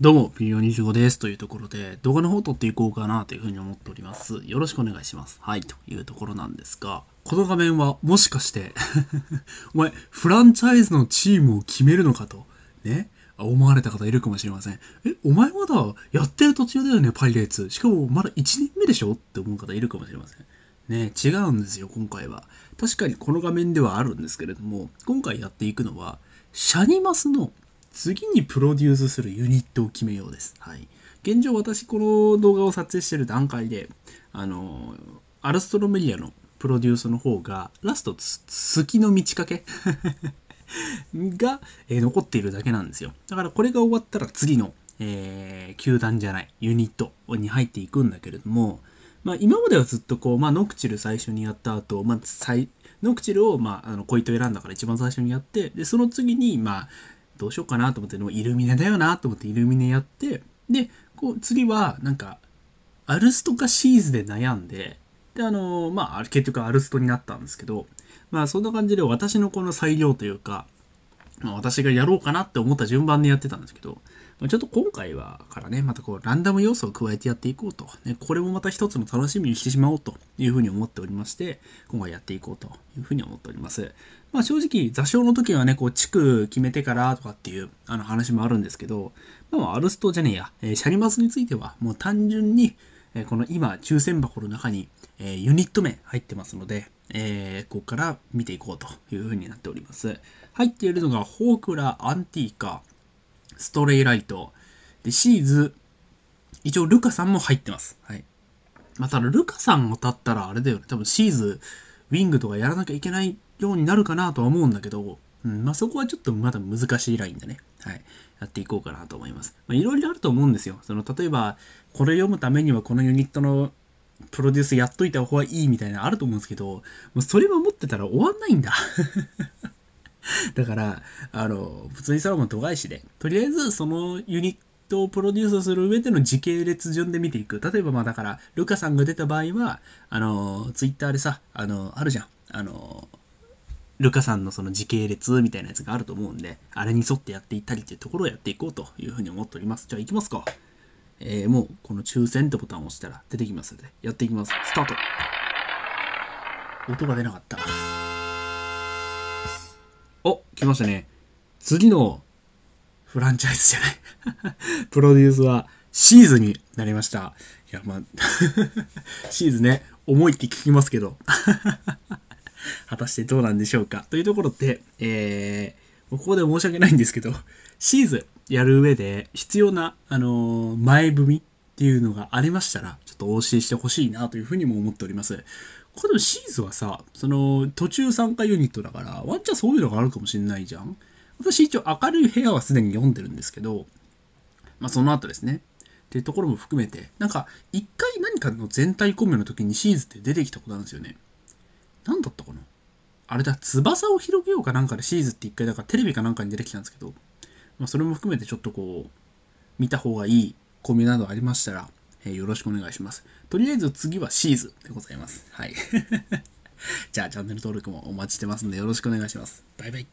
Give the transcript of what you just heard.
どうも、ピリ25です。というところで、動画の方を撮っていこうかなというふうに思っております。よろしくお願いします。はい、というところなんですが、この画面はもしかして お前、フランチャイズのチームを決めるのかと、ね、思われた方いるかもしれません。え、お前まだやってる途中だよね、パイレーツ。しかもまだ1年目でしょって思う方いるかもしれません。ね、違うんですよ、今回は。確かにこの画面ではあるんですけれども、今回やっていくのは、シャニマスの次にプロデュースするユニットを決めようです。はい。現状私この動画を撮影してる段階で、あの、アルストロメリアのプロデュースの方が、ラスト月の満ち欠け が、えー、残っているだけなんですよ。だからこれが終わったら次の、えー、球団じゃない、ユニットに入っていくんだけれども、まあ、今まではずっとこう、まあ、ノクチル最初にやった後、まあ、ノクチルを、まあ、あの、小糸選んだから一番最初にやって、で、その次に、まあ、どうしようかなと思って、でもイルミネだよなと思ってイルミネやって、で、こう、次は、なんか、アルストかシーズで悩んで、で、あのまあ、結局アルストになったんですけど、まあ、そんな感じで私のこの裁量というか、まあ、私がやろうかなって思った順番でやってたんですけど、ちょっと今回はからね、またこうランダム要素を加えてやっていこうと、ね、これもまた一つの楽しみにしてしまおうというふうに思っておりまして、今回やっていこうというふうに思っております。まあ正直、座礁の時はね、こう地区決めてからとかっていうあの話もあるんですけど、まあアルストじゃねえや、えー、シャリマスについてはもう単純に、えー、この今抽選箱の中に、えー、ユニット名入ってますので、えー、ここから見ていこうというふうになっております。入っているのが、ホークラ、アンティーカー、ストレイライト。で、シーズ、一応ルカさんも入ってます。はい。まあ、ただルカさんを立ったらあれだよね。多分シーズ、ウィングとかやらなきゃいけないようになるかなとは思うんだけど、うん、まあ、そこはちょっとまだ難しいラインだね。はい。やっていこうかなと思います。まあ、いろいろあると思うんですよ。その、例えば、これ読むためにはこのユニットのプロデュースやっといた方がいいみたいなあると思うんですけど、もうそれは持ってたら終わんないんだ だから、あの、普通にそれはもう度外視で、とりあえずそのユニットをプロデュースする上での時系列順で見ていく。例えばまあだから、ルカさんが出た場合は、あの、ツイッターでさ、あの、あるじゃん。あの、ルカさんのその時系列みたいなやつがあると思うんで、あれに沿ってやっていったりっていうところをやっていこうというふうに思っております。じゃあ行きますか。えー、もうこの抽選ってボタンを押したら出てきますので、やっていきます。スタート音が出なかった。お、来ましたね。次のフランチャイズじゃない プロデュースはシーズになりました。いや、まあ シーズね、思いって聞きますけど 果たしてどうなんでしょうか。というところで、えー、ここで申し訳ないんですけど、シーズやる上で必要な、あのー、前踏みっていうのがありましたら、ちょっとお教えしてほしいなというふうにも思っております。このシーズはさ、その途中参加ユニットだから、ワンチャンそういうのがあるかもしれないじゃん。私一応明るい部屋はすでに読んでるんですけど、まあその後ですね。っていうところも含めて、なんか一回何かの全体コメの時にシーズって出てきたことあるんですよね。何だったかなあれだ、翼を広げようかなんかでシーズって一回だからテレビかなんかに出てきたんですけど、まあそれも含めてちょっとこう、見た方がいいコメなどありましたら、えー、よろしくお願いします。とりあえず次はシーズでございます。はい。じゃあチャンネル登録もお待ちしてますんでよろしくお願いします。バイバイ。